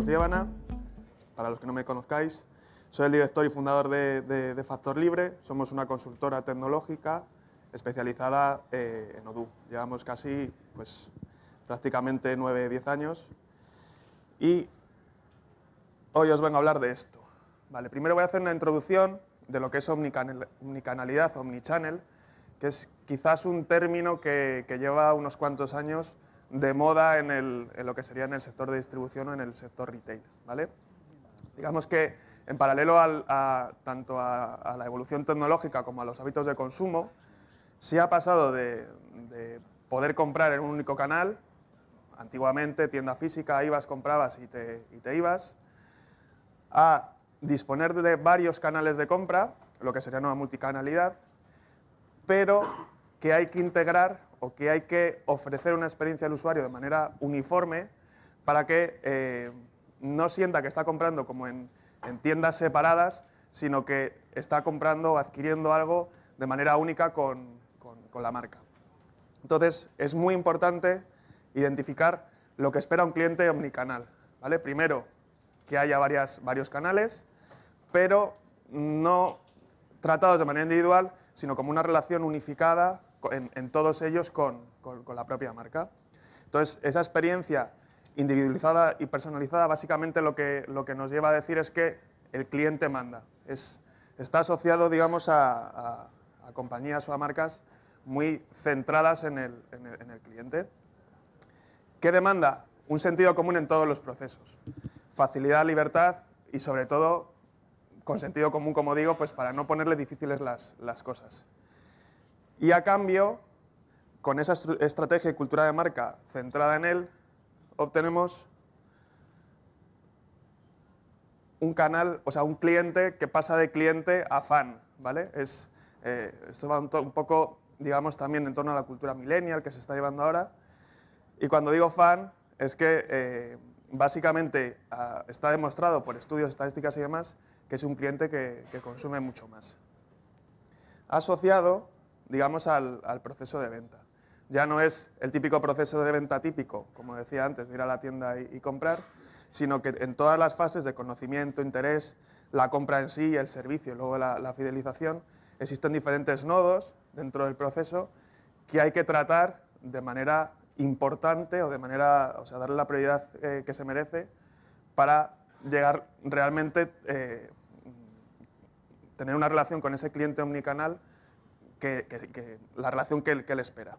Carlos para los que no me conozcáis. Soy el director y fundador de, Factor Libre. Somos una consultora tecnológica especializada eh, en Odoo. Llevamos casi, pues, prácticamente 9-10 años. Y hoy os vengo a hablar de esto. Vale, primero voy a hacer una introducción de lo que es omnicanalidad, omnichannel, que es quizás un término que lleva unos cuantos años de moda en, lo que sería en el sector de distribución o en el sector retail. ¿vale? Digamos que en paralelo a, tanto a, la evolución tecnológica como a los hábitos de consumo, se ha pasado de, poder comprar en un único canal, antiguamente tienda física, ibas, comprabas y te, y te ibas, a disponer de varios canales de compra, lo que sería una multicanalidad, pero que hay que integrar o que hay que ofrecer una experiencia al usuario de manera uniforme para que eh, no sienta que está comprando como en, tiendas separadas, sino que está comprando o adquiriendo algo de manera única con, la marca. Entonces, es muy importante identificar lo que espera un cliente omnicanal. ¿vale? Primero, que haya varias, varios canales, pero no tratados de manera individual, sino como una relación unificada en, todos ellos con, con, la propia marca. Entonces, esa experiencia individualizada y personalizada básicamente lo que, lo que nos lleva a decir es que el cliente manda. Es, está asociado, digamos, a, compañías o a marcas muy centradas en el, en, el, cliente. ¿Qué demanda? Un sentido común en todos los procesos. Facilidad, libertad y sobre todo, con sentido común, como digo, pues para no ponerle difíciles las, las cosas. Y a cambio, con esa estrategia y cultura de marca centrada en él, obtenemos un canal, o sea, un cliente que pasa de cliente a fan, ¿vale? Es, eh, esto va un, poco, digamos, también en torno a la cultura millennial que se está llevando ahora. Y cuando digo fan, es que eh, básicamente ah, está demostrado por estudios, estadísticas y demás, que es un cliente que, que consume mucho más. Asociado digamos, al, proceso de venta. Ya no es el típico proceso de venta típico, como decía antes, ir a la tienda y, comprar, sino que en todas las fases de conocimiento, interés, la compra en sí, el servicio, luego la, fidelización, existen diferentes nodos dentro del proceso que hay que tratar de manera importante o de manera, o sea, darle la prioridad eh, que se merece para llegar realmente, eh, tener una relación con ese cliente omnicanal que, la relación que, él espera.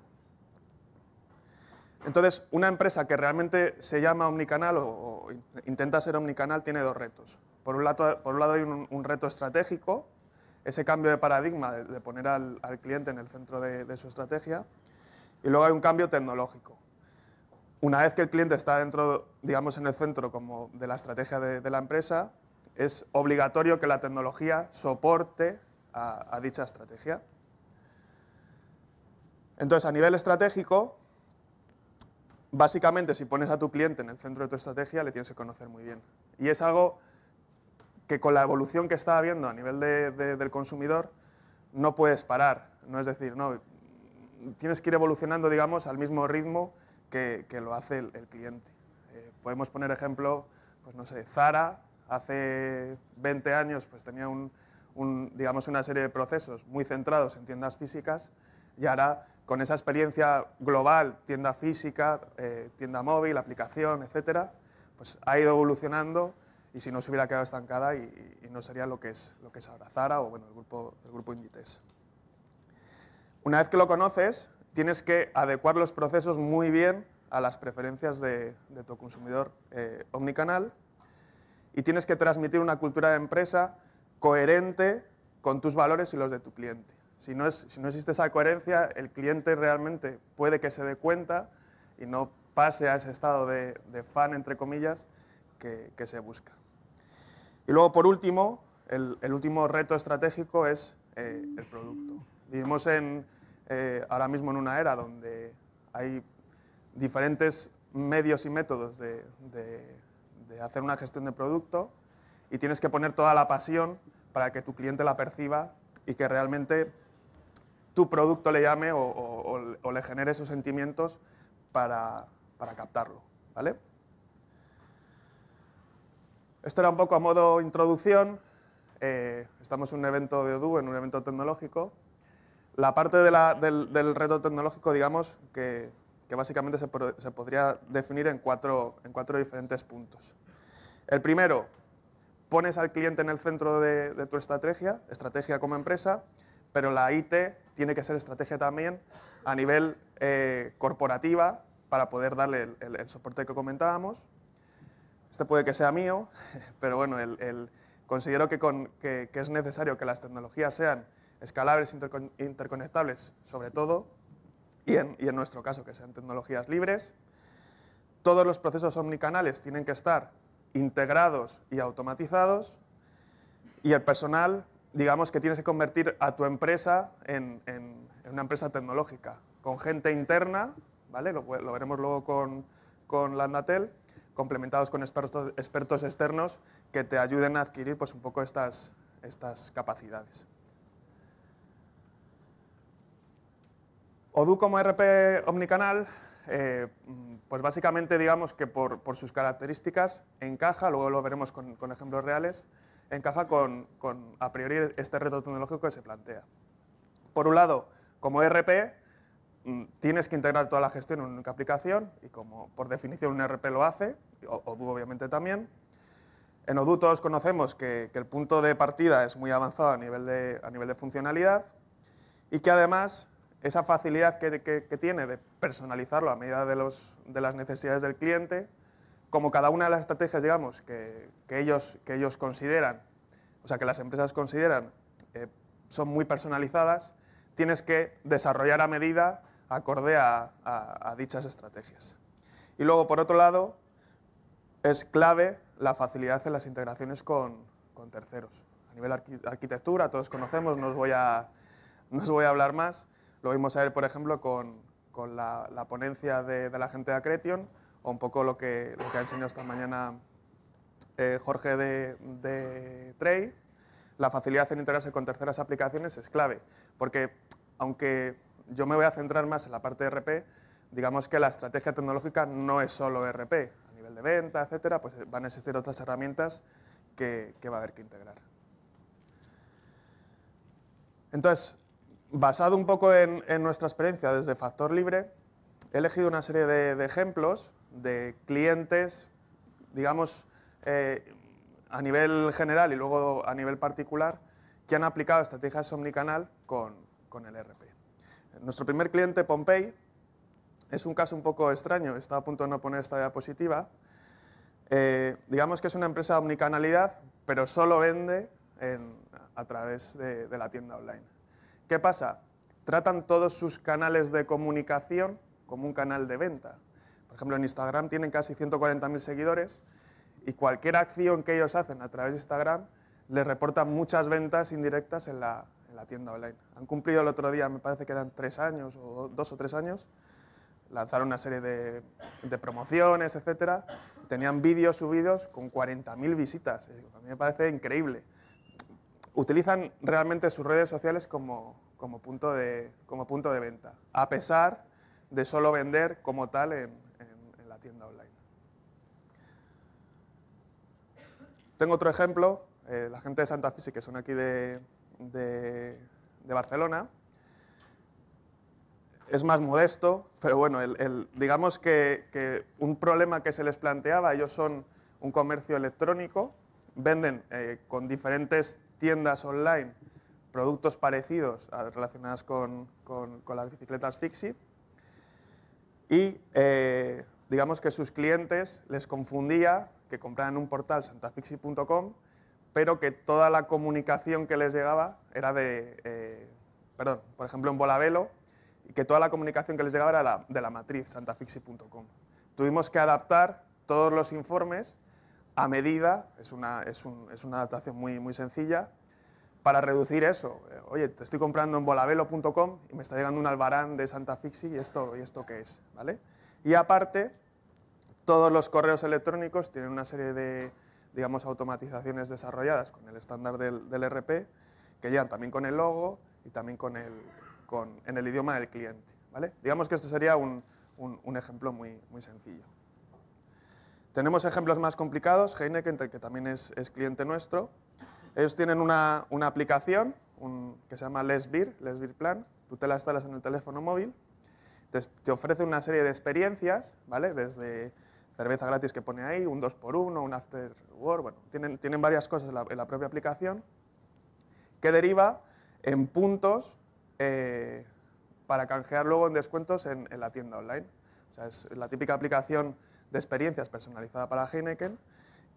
Entonces, una empresa que realmente se llama omnicanal o, intenta ser omnicanal tiene dos retos. Por un lado, por un lado hay un, reto estratégico, ese cambio de paradigma de, poner al, cliente en el centro de, su estrategia, y luego hay un cambio tecnológico. Una vez que el cliente está dentro, digamos, en el centro como de la estrategia de, la empresa, es obligatorio que la tecnología soporte a, a dicha estrategia. Entonces, a nivel estratégico, básicamente si pones a tu cliente en el centro de tu estrategia, le tienes que conocer muy bien. Y es algo que con la evolución que está habiendo a nivel del consumidor, no puedes parar. No es decir, no, tienes que ir evolucionando, digamos, al mismo ritmo que, lo hace el, cliente. Eh, podemos poner ejemplo, pues no sé, Zara hace 20 años pues tenía un, digamos, una serie de procesos muy centrados en tiendas físicas y ahora con esa experiencia global, tienda física, eh, tienda móvil, aplicación, etcétera, pues ha ido evolucionando y si no se hubiera quedado estancada y, no sería lo que es, lo que o bueno, el grupo, el grupo Inditex. Una vez que lo conoces, tienes que adecuar los procesos muy bien a las preferencias de, tu consumidor eh, omnicanal y tienes que transmitir una cultura de empresa coherente con tus valores y los de tu cliente. Si no, existe esa coherencia, el cliente realmente puede que se dé cuenta y no pase a ese estado de, fan, entre comillas, que, se busca. Y luego, por último, el, último reto estratégico es eh, el producto. Vivimos en, eh, ahora mismo en una era donde hay diferentes medios y métodos de, de, hacer una gestión de producto y tienes que poner toda la pasión para que tu cliente la perciba y que realmente tu producto le llame o, le genere esos sentimientos para, captarlo. ¿vale? Esto era un poco a modo introducción. Eh, estamos en un evento de Odoo, en un evento tecnológico. La parte del, reto tecnológico, digamos, que, básicamente se, podría definir en cuatro, en cuatro diferentes puntos. El primero, pones al cliente en el centro de, de tu estrategia, estrategia como empresa, pero la IT tiene que ser estrategia también a nivel eh, corporativa para poder darle el, soporte que comentábamos. Este puede que sea mío, pero bueno, el, considero que, es necesario que las tecnologías sean escalables, interconectables, sobre todo, y en, y en nuestro caso que sean tecnologías libres. Todos los procesos omnicanales tienen que estar integrados y automatizados, y el personal digamos que tienes que convertir a tu empresa en, una empresa tecnológica, con gente interna, Lo, veremos luego con, con Landatel, complementados con expertos, externos que te ayuden a adquirir pues, un poco estas, capacidades. Odoo como RP omnicanal, eh, pues básicamente digamos que por, sus características encaja, luego lo veremos con ejemplos reales, encaja con, a priori este reto tecnológico que se plantea. Por un lado, como ERP mm, tienes que integrar toda la gestión en una única aplicación y como por definición un ERP lo hace, Odoo obviamente también. En Odoo todos conocemos que, el punto de partida es muy avanzado a nivel de, funcionalidad y que además esa facilidad que, tiene de personalizarlo a medida de las necesidades del cliente como cada una de las estrategias, digamos, que, que ellos, que ellos consideran, o sea, que las empresas consideran, eh, son muy personalizadas, tienes que desarrollar a medida acorde a, dichas estrategias. Y luego, por otro lado, es clave la facilidad en las integraciones con, con terceros. A nivel de arquitectura, todos conocemos, no os, voy a, no os voy a hablar más. Lo vimos a ver, por ejemplo, con, con la, la, ponencia de, de la gente de Acretion, un poco lo que, lo ha enseñado esta mañana eh, Jorge de, de Trey, la facilidad en integrarse con terceras aplicaciones es clave, porque aunque yo me voy a centrar más en la parte de RP, digamos que la estrategia tecnológica no es solo RP, a nivel de venta, etcétera, pues van a existir otras herramientas que, va a haber que integrar. Entonces, basado un poco en, nuestra experiencia desde Factor Libre, he elegido una serie de ejemplos de clientes, digamos, eh, a nivel general y luego a nivel particular, que han aplicado estrategias omnicanal con, con el e RP. Nuestro primer cliente, Pompey, es un caso un poco extraño, estaba a punto de no poner esta diapositiva. Eh, digamos que es una empresa de omnicanalidad, pero solo vende a través de la tienda online. ¿Qué pasa? Tratan todos sus canales de comunicación como un canal de venta. Por ejemplo, en Instagram tienen casi 140.000 seguidores y cualquier acción que ellos hacen a través de Instagram les reporta muchas ventas indirectas en la, tienda online. Han cumplido el otro día, me parece que eran tres años o dos o tres años, lanzaron una serie de, promociones, etcétera. Tenían vídeos subidos con 40.000 visitas. Eh, a mí me parece increíble. Utilizan realmente sus redes sociales como, punto, de, como punto de venta, a pesar de solo vender como tal en, online. Tengo otro ejemplo, eh, la gente de Santa Física, que son aquí de, Barcelona. Es más modesto, pero bueno, digamos que, un problema que se les planteaba, ellos son un comercio electrónico, venden eh, con diferentes tiendas online productos parecidos relacionados con, con las bicicletas Fixie y eh, digamos que sus clientes les confundía que compraran un portal santafixi.com, pero que toda la comunicación que les llegaba era de, eh, perdón, por ejemplo en y que toda la comunicación que les llegaba era de la matriz santafixi.com. Tuvimos que adaptar todos los informes a medida, es una, adaptación muy, muy sencilla, para reducir eso. Eh, oye, te estoy comprando en bolavelo.com y me está llegando un albarán de santafixi y esto, y esto qué es, ¿vale? Y aparte, todos los correos electrónicos tienen una serie de digamos, automatizaciones desarrolladas con el estándar del, RP, que llegan también con el logo y también con el, en el idioma del cliente. ¿vale? Digamos que esto sería un, ejemplo muy, muy sencillo. Tenemos ejemplos más complicados, Heineken, que también es, es cliente nuestro. Ellos tienen una, una aplicación que se llama Lesbir, Lesbir Plan. Tú te la instalas en el teléfono móvil te ofrece una serie de experiencias, ¿vale? Desde cerveza gratis que pone ahí, un 2x1, un after work, bueno, tienen, varias cosas en la, propia aplicación, que deriva en puntos eh, para canjear luego en descuentos en, la tienda online. O sea, es la típica aplicación de experiencias personalizada para Heineken,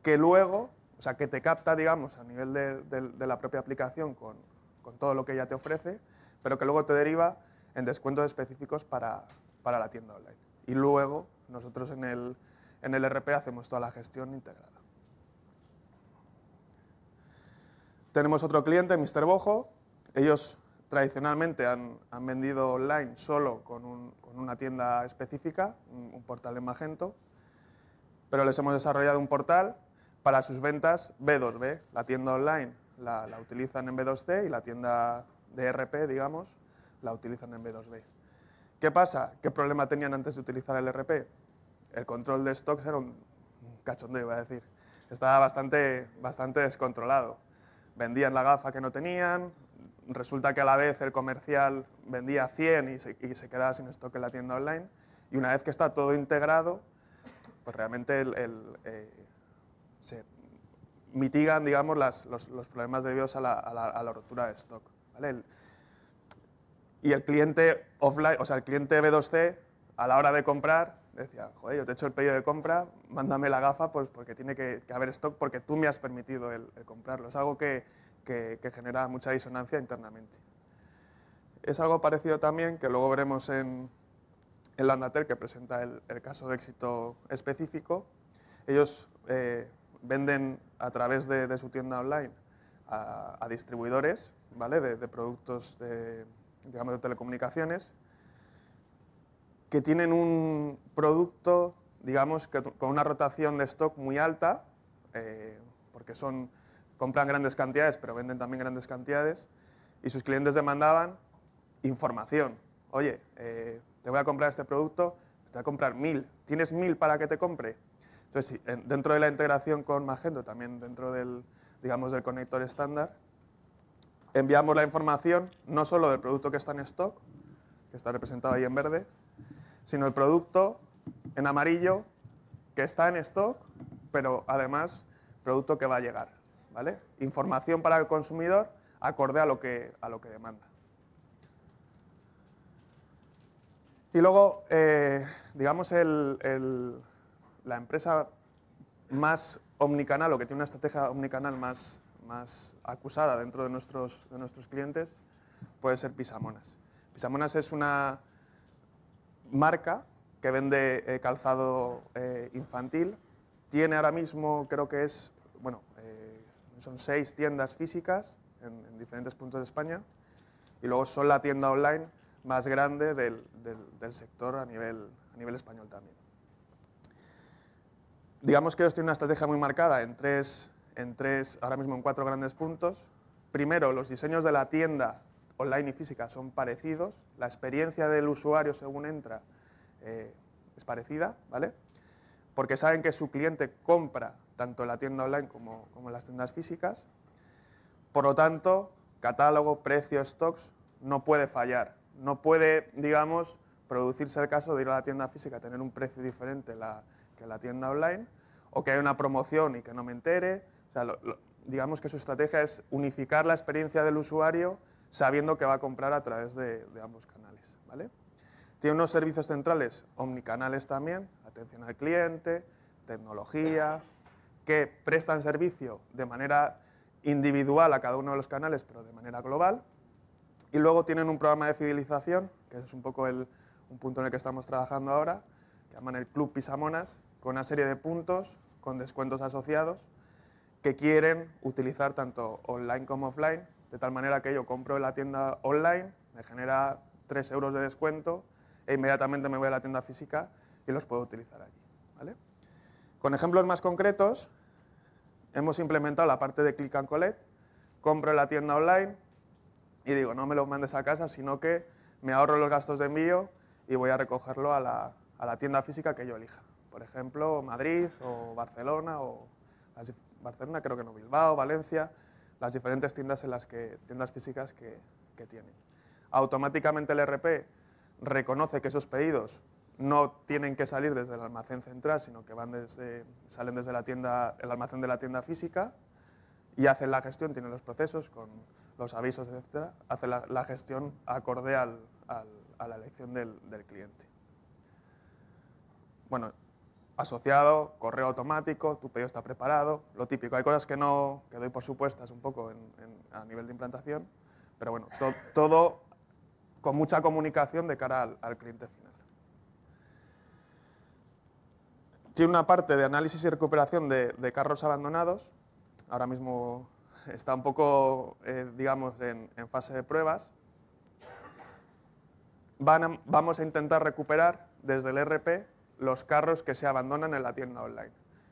que luego, o sea, que te capta, digamos, a nivel de, de la propia aplicación con, con, todo lo que ella te ofrece, pero que luego te deriva en descuentos específicos para, la tienda online. Y luego nosotros en el, en RP hacemos toda la gestión integrada. Tenemos otro cliente, Mr. Bojo. Ellos tradicionalmente han, vendido online solo con, una tienda específica, un, portal en Magento, pero les hemos desarrollado un portal para sus ventas B2B. La tienda online la, la, utilizan en B2C y la tienda de RP, digamos, la utilizan en B2B. ¿Qué pasa? ¿Qué problema tenían antes de utilizar el RP? El control de stocks era un cachondeo, iba a decir. Estaba bastante, bastante descontrolado. Vendían la gafa que no tenían, resulta que a la vez el comercial vendía 100 y se, quedaba sin stock en la tienda online. Y una vez que está todo integrado, pues realmente eh, se mitigan digamos, los, problemas debidos a la, ruptura de stock. Y el cliente offline, o sea, el cliente B2C, a la hora de comprar, decía, joder, yo te he hecho el pedido de compra, mándame la gafa, pues porque tiene que, haber stock, porque tú me has permitido el, comprarlo. Es algo que, genera mucha disonancia internamente. Es algo parecido también, que luego veremos en, el Landater, que presenta el, caso de éxito específico. Ellos eh, venden a través de, su tienda online a, distribuidores, ¿vale? de, de productos de digamos de telecomunicaciones, que tienen un producto, digamos, que, con una rotación de stock muy alta, eh, porque son, compran grandes cantidades, pero venden también grandes cantidades, y sus clientes demandaban información. Oye, eh, te voy a comprar este producto, te voy a comprar mil, ¿tienes mil para que te compre? Entonces, dentro de la integración con Magento, también dentro del, digamos, del conector estándar, enviamos la información no solo del producto que está en stock, que está representado ahí en verde, sino el producto en amarillo que está en stock, pero además producto que va a llegar. ¿vale? Información para el consumidor acorde a lo que, a lo que demanda. Y luego, eh, digamos, el, la empresa más omnicanal o que tiene una estrategia omnicanal más, más acusada dentro de nuestros, nuestros clientes puede ser Pisamonas. Pisamonas es una marca que vende eh, calzado eh, infantil. Tiene ahora mismo, creo que es, bueno, eh, son seis tiendas físicas en, diferentes puntos de España y luego son la tienda online más grande del, sector a nivel, a nivel español también. Digamos que ellos tienen una estrategia muy marcada en tres en tres, ahora mismo en cuatro grandes puntos. Primero, los diseños de la tienda online y física son parecidos, la experiencia del usuario según entra eh, es parecida, ¿vale? Porque saben que su cliente compra tanto en la tienda online como, como en las tiendas físicas. Por lo tanto, catálogo, precio, stocks, no puede fallar. No puede, digamos, producirse el caso de ir a la tienda física, tener un precio diferente la, que la tienda online, o que hay una promoción y que no me entere, digamos que su estrategia es unificar la experiencia del usuario sabiendo que va a comprar a través de, ambos canales. Tiene unos servicios centrales omnicanales también, atención al cliente, tecnología, que prestan servicio de manera individual a cada uno de los canales, pero de manera global. Y luego tienen un programa de fidelización, que es un poco el, un punto en el que estamos trabajando ahora, que llaman el Club Pisamonas, con una serie de puntos, con descuentos asociados, que quieren utilizar tanto online como offline, de tal manera que yo compro en la tienda online, me genera 3 euros de descuento e inmediatamente me voy a la tienda física y los puedo utilizar allí. Con ejemplos más concretos, hemos implementado la parte de click and collect, compro en la tienda online y digo, no me los mandes a casa, sino que me ahorro los gastos de envío y voy a recogerlo a la, tienda física que yo elija. Por ejemplo, Madrid o Barcelona o Barcelona, creo que no Bilbao, Valencia, las diferentes tiendas, en las que, tiendas físicas que, tienen. Automáticamente el RP reconoce que esos pedidos no tienen que salir desde el almacén central, sino que van desde, salen desde la tienda, el almacén de la tienda física y hacen la gestión, tienen los procesos con los avisos, etcétera, hacen la, gestión acorde a la elección del, del cliente. Bueno, asociado, correo automático, tu pedido está preparado, lo típico. Hay cosas que no que doy por supuestas un poco a nivel de implantación, pero bueno, todo con mucha comunicación de cara al, cliente final. Tiene una parte de análisis y recuperación de, carros abandonados. Ahora mismo está un poco, eh, digamos, en, fase de pruebas. vamos a intentar recuperar desde el RP los carros que se abandonan en la tienda online.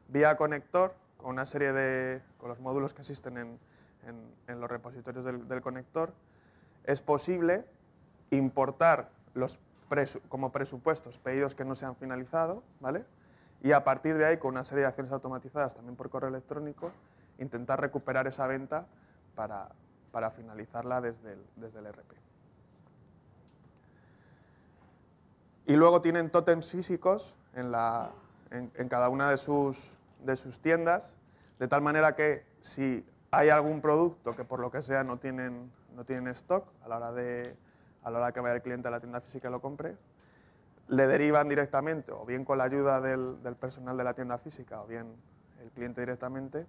Vía conector, con una serie de, con los módulos que existen en, los repositorios del, conector, es posible importar los como presupuestos pedidos que no se han finalizado, ¿vale? Y a partir de ahí, con una serie de acciones automatizadas también por correo electrónico, intentar recuperar esa venta para, finalizarla desde desde el RP. Y luego tienen totems físicos en, la, en, cada una de sus, de sus tiendas, de tal manera que si hay algún producto que por lo que sea no tienen, no tienen stock a la hora de a la hora que vaya el cliente a la tienda física y lo compre, le derivan directamente, o bien con la ayuda del, del personal de la tienda física, o bien el cliente directamente,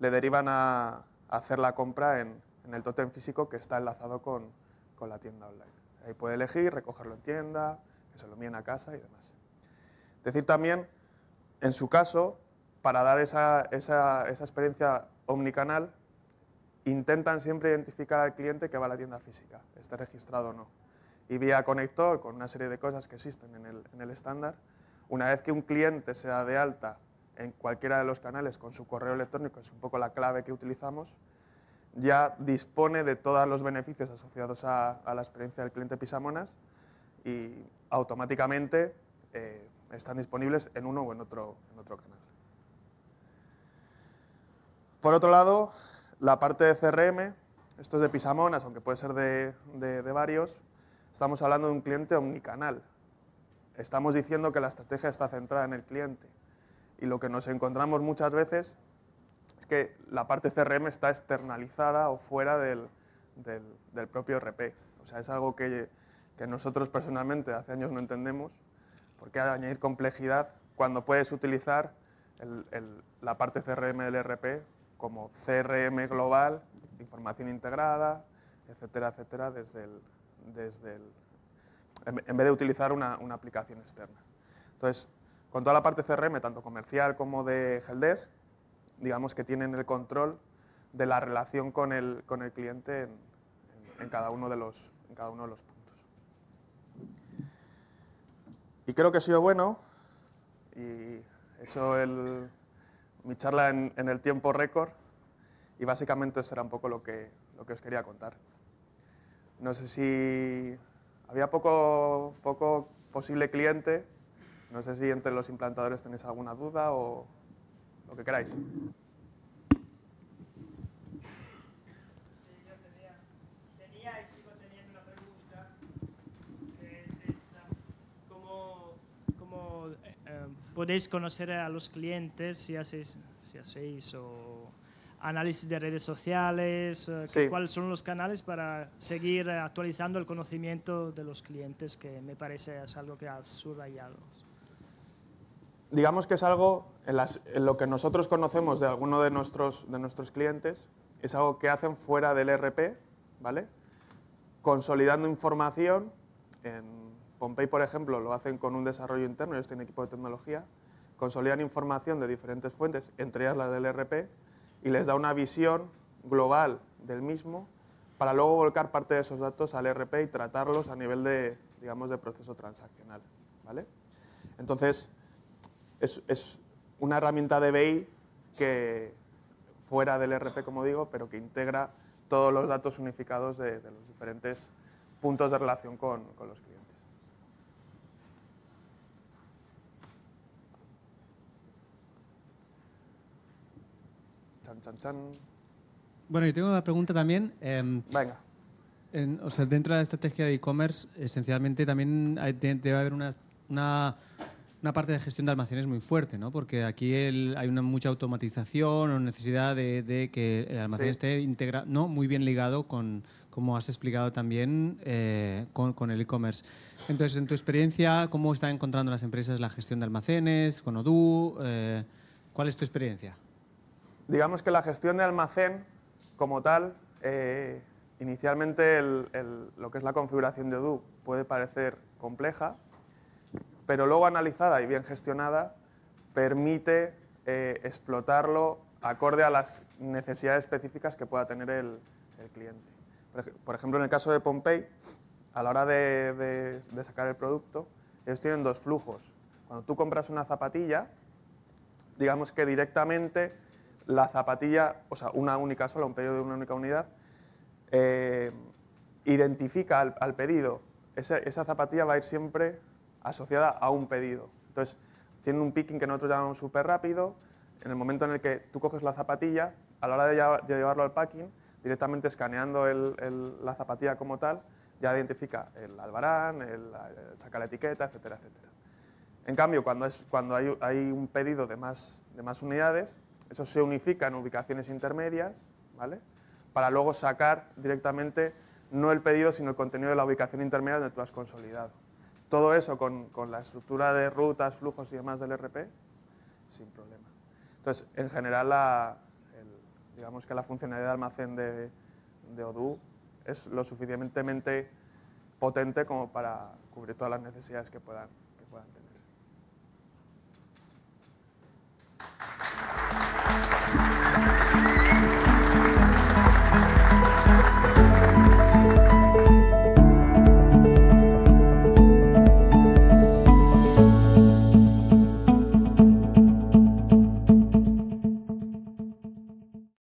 le derivan a, hacer la compra en, en el tótem físico que está enlazado con, con la tienda online. Ahí puede elegir, recogerlo en tienda, que se lo envíen a casa y demás. Decir también, en su caso, para dar esa, esa, experiencia omnicanal, intentan siempre identificar al cliente que va a la tienda física, esté registrado o no. Y vía conector, con una serie de cosas que existen en el, en el estándar, una vez que un cliente sea de alta en cualquiera de los canales con su correo electrónico, es un poco la clave que utilizamos, ya dispone de todos los beneficios asociados a, a la experiencia del cliente Pisamonas y automáticamente eh, están disponibles en uno o en otro, en otro canal. Por otro lado, la parte de CRM, esto es de Pisamonas, aunque puede ser de, de, varios, estamos hablando de un cliente omnicanal. Estamos diciendo que la estrategia está centrada en el cliente. Y lo que nos encontramos muchas veces es que la parte CRM está externalizada o fuera del, del, del propio RP. O sea, es algo que que nosotros personalmente hace años no entendemos, ¿por qué añadir complejidad cuando puedes utilizar la parte CRM del RP como CRM global, información integrada, etcétera, etcétera, desde el, desde en vez de utilizar una, aplicación externa? Entonces, con toda la parte CRM, tanto comercial como de GELDES, digamos que tienen el control de la relación con el, cliente en, cada uno de los, en cada uno de los puntos. Y creo que ha sido bueno y he hecho mi charla en, el tiempo récord y básicamente eso era un poco lo que, lo que os quería contar. No sé si había poco, poco posible cliente, no sé si entre los implantadores tenéis alguna duda o lo que queráis. podéis conocer a los clientes si hacéis, si hacéis o análisis de redes sociales, eh, cuáles son los canales para seguir actualizando el conocimiento de los clientes, que me parece es algo que ha subrayado. Digamos que es algo, en, en lo que nosotros conocemos de alguno de nuestros, de nuestros clientes, es algo que hacen fuera del e RP, ¿vale? Consolidando información en Pompey, por ejemplo, lo hacen con un desarrollo interno, ellos tienen equipo de tecnología, consolidan información de diferentes fuentes, entre ellas la del RP, y les da una visión global del mismo para luego volcar parte de esos datos al RP y tratarlos a nivel de, digamos, de proceso transaccional. ¿vale? Entonces, es, una herramienta de BI que fuera del RP, como digo, pero que integra todos los datos unificados de, los diferentes puntos de relación con los clientes. Bueno, yo tengo una pregunta también. Em, Venga. o sea, dentro de la estrategia de e-commerce, esencialmente también debe haber una, parte de gestión de almacenes muy fuerte, ¿no? Porque aquí hay una mucha automatización o necesidad de, que el almacén esté integrado, no muy bien ligado con, como has explicado también, eh, con, el e-commerce. Entonces, en tu experiencia, ¿cómo están encontrando las empresas la gestión de almacenes con Odoo? Eh, ¿Cuál es tu experiencia? digamos que la gestión de almacén como tal, eh, inicialmente lo que es la configuración de Odoo puede parecer compleja, pero luego analizada y bien gestionada permite eh, explotarlo acorde a las necesidades específicas que pueda tener el, cliente. Por ejemplo, en el caso de Pompey, a la hora de, de sacar el producto, ellos tienen dos flujos. Cuando tú compras una zapatilla, digamos que directamente la zapatilla, o sea, una única sola, un pedido de una única unidad, eh, identifica al, pedido. Esa, zapatilla va a ir siempre asociada a un pedido. Entonces, tiene un picking que nosotros llamamos súper rápido. En el momento en el que tú coges la zapatilla, a la hora de, llevarlo al packing, directamente escaneando la zapatilla como tal, ya identifica el albarán, el, saca la etiqueta, etcétera, etcétera. En cambio, cuando, es, cuando hay, un pedido de más, de más unidades, eso se unifica en ubicaciones intermedias, ¿vale? Para luego sacar directamente no el pedido, sino el contenido de la ubicación intermedia donde tú has consolidado. Todo eso con, la estructura de rutas, flujos y demás del RP, sin problema. Entonces, en general, digamos que la funcionalidad de almacén de, de Odoo es lo suficientemente potente como para cubrir todas las necesidades que puedan, que puedan tener.